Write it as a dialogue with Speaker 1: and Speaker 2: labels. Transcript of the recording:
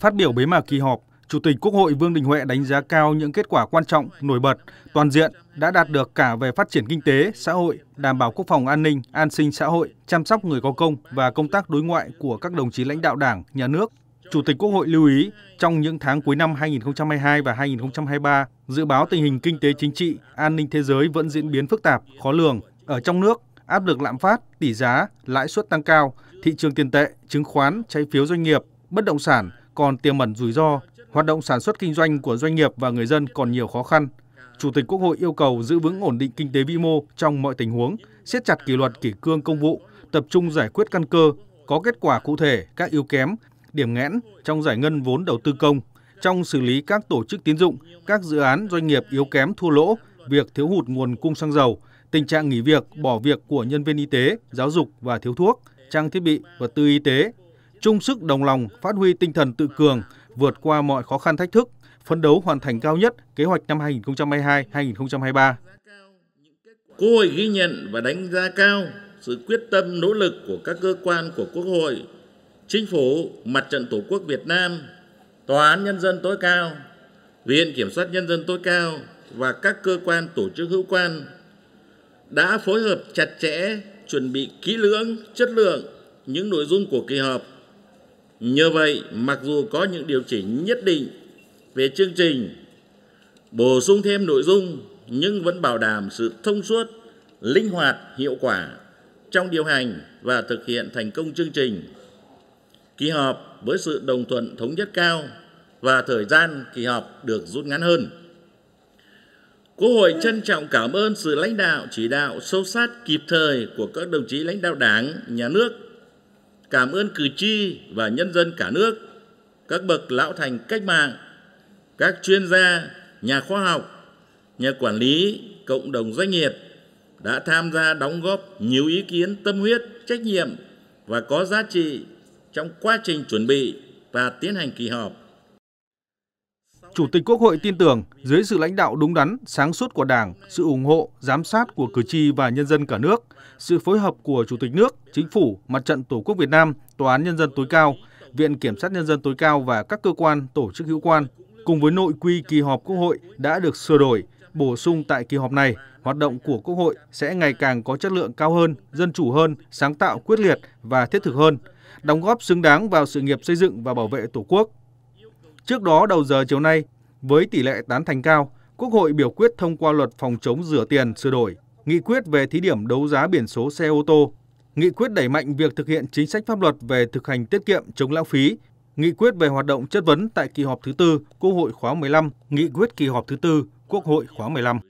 Speaker 1: Phát biểu bế mạc kỳ họp, Chủ tịch Quốc hội Vương Đình Huệ đánh giá cao những kết quả quan trọng, nổi bật, toàn diện đã đạt được cả về phát triển kinh tế, xã hội, đảm bảo quốc phòng an ninh, an sinh xã hội, chăm sóc người có công và công tác đối ngoại của các đồng chí lãnh đạo Đảng, nhà nước. Chủ tịch Quốc hội lưu ý, trong những tháng cuối năm 2022 và 2023, dự báo tình hình kinh tế chính trị, an ninh thế giới vẫn diễn biến phức tạp, khó lường. Ở trong nước, áp lực lạm phát, tỷ giá, lãi suất tăng cao, thị trường tiền tệ, chứng khoán, trái phiếu doanh nghiệp, bất động sản còn tiềm mẩn rủi ro, hoạt động sản xuất kinh doanh của doanh nghiệp và người dân còn nhiều khó khăn. Chủ tịch Quốc hội yêu cầu giữ vững ổn định kinh tế vĩ mô trong mọi tình huống, siết chặt kỷ luật kỷ cương công vụ, tập trung giải quyết căn cơ, có kết quả cụ thể các yếu kém, điểm nghẽn trong giải ngân vốn đầu tư công, trong xử lý các tổ chức tín dụng, các dự án doanh nghiệp yếu kém thua lỗ, việc thiếu hụt nguồn cung xăng dầu, tình trạng nghỉ việc, bỏ việc của nhân viên y tế, giáo dục và thiếu thuốc, trang thiết bị, vật tư y tế, chung sức đồng lòng, phát huy tinh thần tự cường, vượt qua mọi khó khăn thách thức, phấn đấu hoàn thành cao nhất kế hoạch năm 2022-2023.
Speaker 2: Quốc hội ghi nhận và đánh giá cao sự quyết tâm nỗ lực của các cơ quan của Quốc hội, Chính phủ, Mặt trận Tổ quốc Việt Nam, Tòa án Nhân dân tối cao, Viện Kiểm soát Nhân dân tối cao và các cơ quan tổ chức hữu quan đã phối hợp chặt chẽ, chuẩn bị kỹ lưỡng, chất lượng những nội dung của kỳ họp nhờ vậy, mặc dù có những điều chỉnh nhất định về chương trình, bổ sung thêm nội dung nhưng vẫn bảo đảm sự thông suốt, linh hoạt, hiệu quả trong điều hành và thực hiện thành công chương trình. Kỳ họp với sự đồng thuận thống nhất cao và thời gian kỳ họp được rút ngắn hơn. Quốc hội trân trọng cảm ơn sự lãnh đạo chỉ đạo sâu sát kịp thời của các đồng chí lãnh đạo Đảng, nhà nước cảm ơn cử tri và nhân dân cả nước, các bậc lão thành cách mạng, các chuyên gia, nhà khoa học, nhà quản lý, cộng đồng doanh nghiệp đã tham gia đóng góp nhiều ý kiến tâm huyết, trách nhiệm và có giá trị trong quá trình chuẩn bị và tiến hành kỳ họp Chủ tịch Quốc hội tin tưởng dưới
Speaker 1: sự lãnh đạo đúng đắn, sáng suốt của Đảng, sự ủng hộ, giám sát của cử tri và nhân dân cả nước, sự phối hợp của Chủ tịch nước, Chính phủ, Mặt trận Tổ quốc Việt Nam, Tòa án Nhân dân tối cao, Viện Kiểm sát Nhân dân tối cao và các cơ quan, tổ chức hữu quan, cùng với nội quy kỳ họp Quốc hội đã được sửa đổi, bổ sung tại kỳ họp này, hoạt động của Quốc hội sẽ ngày càng có chất lượng cao hơn, dân chủ hơn, sáng tạo quyết liệt và thiết thực hơn, đóng góp xứng đáng vào sự nghiệp xây dựng và bảo vệ Tổ quốc. Trước đó đầu giờ chiều nay, với tỷ lệ tán thành cao, Quốc hội biểu quyết thông qua luật phòng chống rửa tiền sửa đổi, nghị quyết về thí điểm đấu giá biển số xe ô tô, nghị quyết đẩy mạnh việc thực hiện chính sách pháp luật về thực hành tiết kiệm chống lãng phí, nghị quyết về hoạt động chất vấn tại kỳ họp thứ tư Quốc hội khóa 15, nghị quyết kỳ họp thứ tư Quốc hội khóa 15.